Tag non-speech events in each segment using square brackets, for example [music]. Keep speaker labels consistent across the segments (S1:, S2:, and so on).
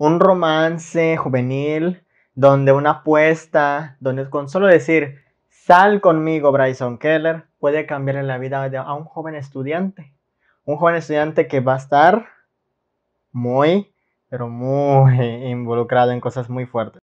S1: un romance juvenil donde una apuesta, donde con solo decir, sal conmigo Bryson Keller, puede cambiar la vida a un joven estudiante. Un joven estudiante que va a estar muy, pero muy involucrado en cosas muy fuertes.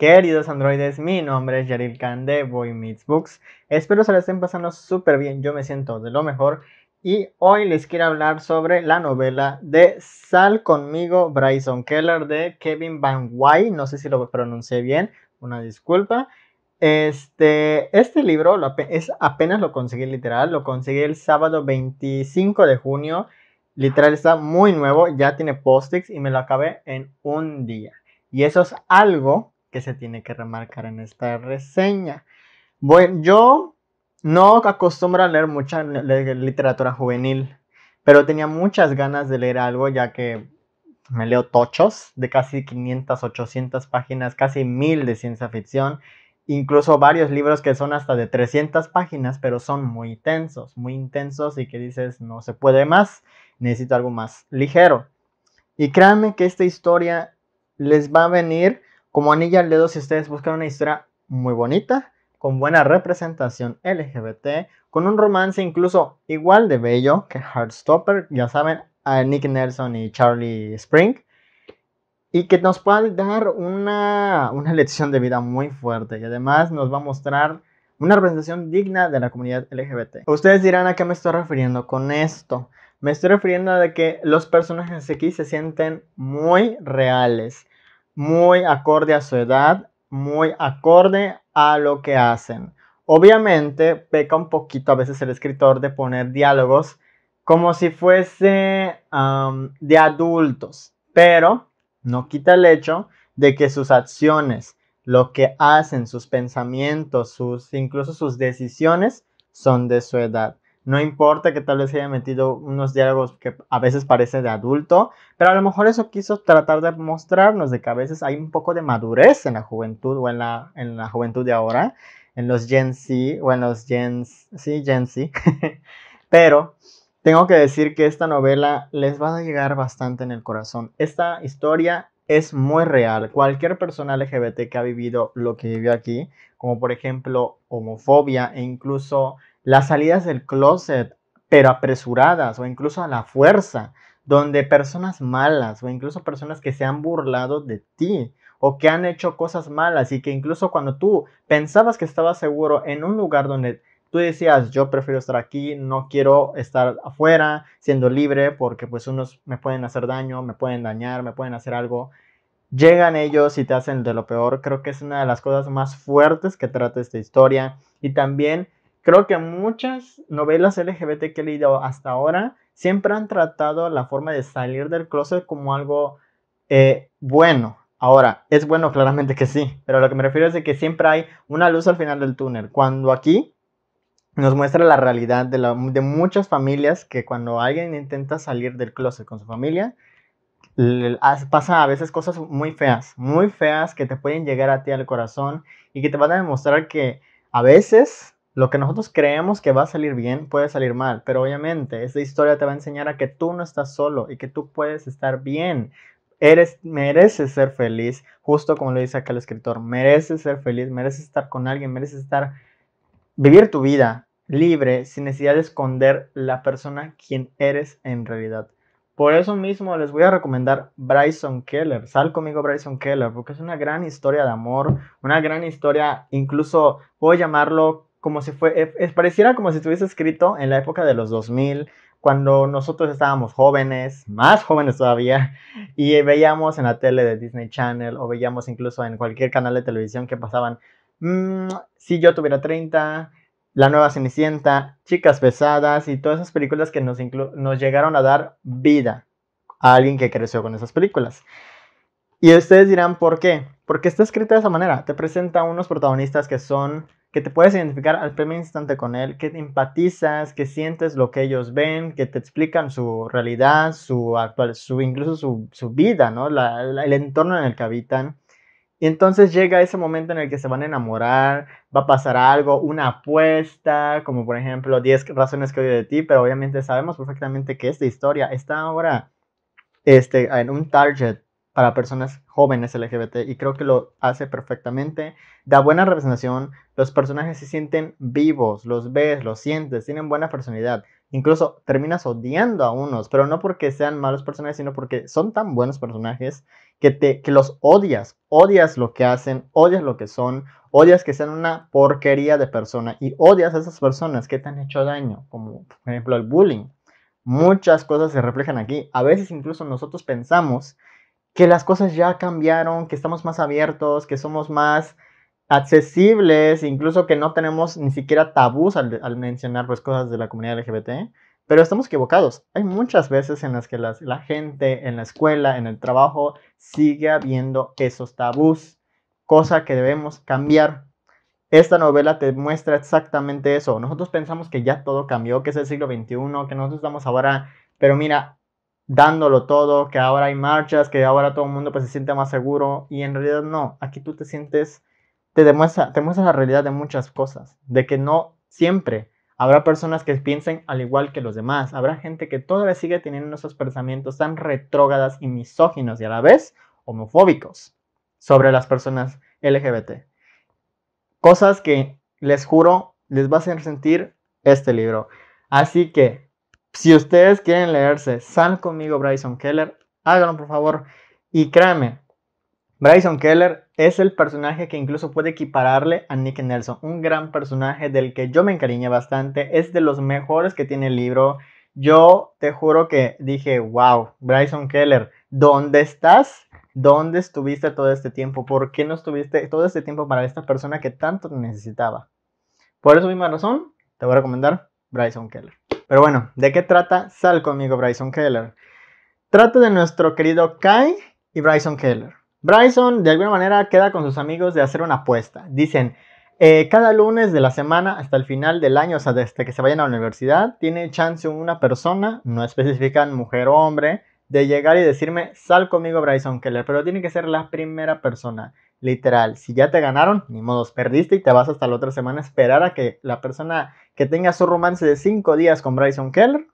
S1: Queridos androides, mi nombre es Yaril Khan de Boy Meets Books. Espero se la estén pasando súper bien, yo me siento de lo mejor. Y hoy les quiero hablar sobre la novela de Sal conmigo, Bryson Keller de Kevin Van Wy. No sé si lo pronuncié bien, una disculpa. Este, este libro lo, es, apenas lo conseguí literal, lo conseguí el sábado 25 de junio. Literal está muy nuevo, ya tiene post-its y me lo acabé en un día. Y eso es algo que se tiene que remarcar en esta reseña. Bueno, yo no acostumbro a leer mucha literatura juvenil, pero tenía muchas ganas de leer algo ya que me leo tochos de casi 500, 800 páginas, casi 1000 de ciencia ficción, incluso varios libros que son hasta de 300 páginas, pero son muy tensos, muy intensos y que dices, no se puede más, necesito algo más ligero. Y créanme que esta historia les va a venir como anilla al dedo, si ustedes buscan una historia muy bonita, con buena representación LGBT, con un romance incluso igual de bello que Heartstopper, ya saben, a Nick Nelson y Charlie Spring, y que nos pueda dar una, una lección de vida muy fuerte y además nos va a mostrar una representación digna de la comunidad LGBT. Ustedes dirán a qué me estoy refiriendo con esto. Me estoy refiriendo a que los personajes aquí se sienten muy reales muy acorde a su edad, muy acorde a lo que hacen. Obviamente peca un poquito a veces el escritor de poner diálogos como si fuese de adultos, pero no quita el hecho de que sus acciones, lo que hacen, sus pensamientos, sus, incluso sus decisiones son de su edad. No importa que tal vez haya metido unos diálogos que a veces parecen de adulto, pero a lo mejor eso quiso tratar de mostrarnos de que a veces hay un poco de madurez en la juventud o en la, en la juventud de ahora, en los Gen Z o en los Gen, sí, Gen Z. [laughs] pero tengo que decir que esta novela les va a llegar bastante en el corazón. Esta historia es muy real. Cualquier persona LGBT que ha vivido lo que vivió aquí, como por ejemplo homofobia e incluso las salidas del closet, pero apresuradas o incluso a la fuerza, donde personas malas o incluso personas que se han burlado de ti o que han hecho cosas malas y que incluso cuando tú pensabas que estabas seguro en un lugar donde tú decías, yo prefiero estar aquí, no quiero estar afuera, siendo libre, porque pues unos me pueden hacer daño, me pueden dañar, me pueden hacer algo. Llegan ellos y te hacen de lo peor. Creo que es una de las cosas más fuertes que trata esta historia. Y también creo que muchas novelas LGBT que he leído hasta ahora siempre han tratado la forma de salir del closet como algo eh, bueno. Ahora, es bueno claramente que sí, pero lo que me refiero es de que siempre hay una luz al final del túnel. Cuando aquí nos muestra la realidad de, muchas familias que cuando alguien intenta salir del closet con su familia, pasa a veces cosas muy feas, muy feas que te pueden llegar a ti al corazón y que te van a demostrar que a veces lo que nosotros creemos que va a salir bien puede salir mal, pero obviamente esta historia te va a enseñar a que tú no estás solo y que tú puedes estar bien. Eres, mereces ser feliz, justo como lo dice acá el escritor, mereces ser feliz, mereces estar con alguien, mereces estar vivir tu vida libre sin necesidad de esconder la persona quien eres en realidad. Por eso mismo les voy a recomendar Bryson Keller. Sal conmigo Bryson Keller porque es una gran historia de amor, una gran historia, incluso puedo llamarlo como si fue, eh, es, pareciera como si estuviese escrito en la época de los 2000, cuando nosotros estábamos jóvenes, más jóvenes todavía, [laughs] y veíamos en la tele de Disney Channel o veíamos incluso en cualquier canal de televisión que pasaban Mm, si yo tuviera 30, La nueva Cenicienta, Chicas Pesadas y todas esas películas que nos, nos llegaron a dar vida a alguien que creció con esas películas. Y ustedes dirán, ¿por qué? Porque está escrita de esa manera. Te presenta unos protagonistas que son, que te puedes identificar al primer instante con él, que te empatizas, que sientes lo que ellos ven, que te explican su realidad, su actual, su, incluso su, vida, ¿no? el entorno en el que habitan. Y entonces llega ese momento en el que se van a enamorar, va a pasar algo, una apuesta, como por ejemplo 10 razones que odio de ti, pero obviamente sabemos perfectamente que esta historia está ahora este, en un target para personas jóvenes LGBT y creo que lo hace perfectamente. Da buena representación, los personajes se sienten vivos, los ves, los sientes, tienen buena personalidad. Incluso terminas odiando a unos, pero no porque sean malos personajes, sino porque son tan buenos personajes que, te, que los odias. Odias lo que hacen, odias lo que son, odias que sean una porquería de persona y odias a esas personas que te han hecho daño, como por ejemplo el bullying. Muchas cosas se reflejan aquí. A veces incluso nosotros pensamos que las cosas ya cambiaron, que estamos más abiertos, que somos más accesibles, incluso que no tenemos ni siquiera tabús al, mencionar pues, cosas de la comunidad LGBT, pero estamos equivocados. Hay muchas veces en las que la gente en la escuela, en el trabajo, sigue habiendo esos tabús, cosa que debemos cambiar. Esta novela te muestra exactamente eso. Nosotros pensamos que ya todo cambió, que es el siglo XXI, que nosotros estamos ahora, pero mira, dándolo todo, que ahora hay marchas, que ahora todo el mundo pues, se siente más seguro y en realidad no, aquí tú te sientes, te demuestra, la realidad de muchas cosas, de que no siempre habrá personas que piensen al igual que los demás, habrá gente que todavía sigue teniendo esos pensamientos tan retrógadas y misóginos y a la vez homofóbicos sobre las personas LGBT. Cosas que les juro les va a hacer sentir este libro. Así que si ustedes quieren leerse San conmigo Bryson Keller, háganlo por favor. Y créanme, Bryson Keller es el personaje que incluso puede equipararle a Nick Nelson. Un gran personaje del que yo me encariñé bastante. Es de los mejores que tiene el libro. Yo te juro que dije, wow, Bryson Keller, ¿dónde estás? ¿Dónde estuviste todo este tiempo? ¿Por qué no estuviste todo este tiempo para esta persona que tanto necesitaba? Por esa misma razón, te voy a recomendar Bryson Keller. Pero bueno, ¿de qué trata Sal conmigo, Bryson Keller? Trata de nuestro querido Kai y Bryson Keller. Bryson de alguna manera queda con sus amigos de hacer una apuesta. Dicen, eh, cada lunes de la semana hasta el final del año, o sea, desde que se vayan a la universidad, tiene chance una persona, no especifican mujer o hombre, de llegar y decirme, sal conmigo Bryson Keller, pero tiene que ser la primera persona literal, si ya te ganaron, ni modos, perdiste y te vas hasta la otra semana a esperar a que la persona que tenga su romance de cinco días con Bryson Keller,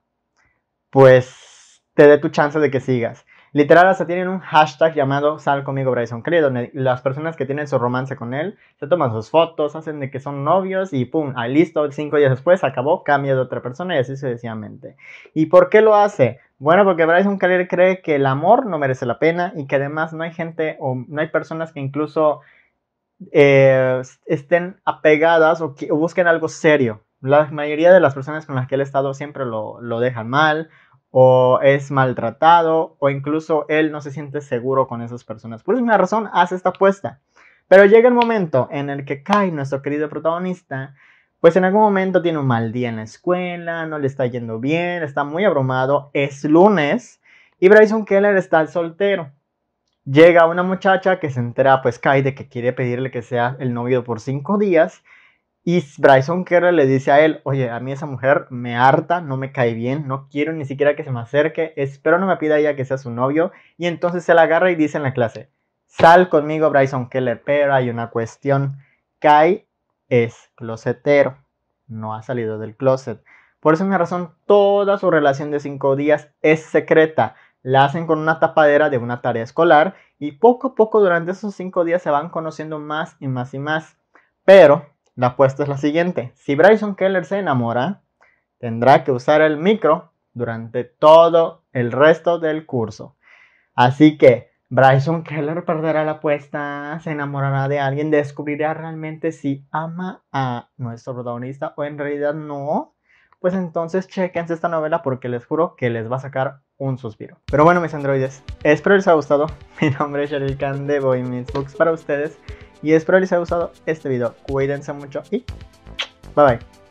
S1: pues te dé tu chance de que sigas. Literal, hasta tienen un hashtag llamado Sal conmigo Bryson Kelly, donde las personas que tienen su romance con él se toman sus fotos, hacen de que son novios y pum, ahí listo, cinco días después acabó, cambia de otra persona y así sucesivamente. ¿Y por qué lo hace? Bueno, porque Bryson Kelly cree que el amor no merece la pena y que además no hay gente o no hay personas que incluso eh, estén apegadas o, que, busquen algo serio. La mayoría de las personas con las que él ha estado siempre lo, lo dejan mal o es maltratado o incluso él no se siente seguro con esas personas. Por esa razón hace esta apuesta. Pero llega el momento en el que Kai, nuestro querido protagonista, pues en algún momento tiene un mal día en la escuela, no le está yendo bien, está muy abrumado, es lunes y Bryson Keller está soltero. Llega una muchacha que se entera, pues Kai, de que quiere pedirle que sea el novio por cinco días y Bryson Keller le dice a él, oye, a mí esa mujer me harta, no me cae bien, no quiero ni siquiera que se me acerque, espero no me pida ella que sea su novio. Y entonces se la agarra y dice en la clase, sal conmigo Bryson Keller, pero hay una cuestión, Kai es closetero, no ha salido del closet. Por esa misma razón, toda su relación de cinco días es secreta. La hacen con una tapadera de una tarea escolar y poco a poco durante esos cinco días se van conociendo más y más y más. Pero la apuesta es la siguiente. Si Bryson Keller se enamora, tendrá que usar el micro durante todo el resto del curso. Así que Bryson Keller perderá la apuesta, se enamorará de alguien, descubrirá realmente si ama a nuestro protagonista o en realidad no. Pues entonces chequense esta novela porque les juro que les va a sacar un suspiro. Pero bueno, mis androides, espero les haya gustado. [laughs] Mi nombre es Sherry Khan de Boy Books para ustedes. Y espero les haya gustado este video. Cuídense mucho y bye bye.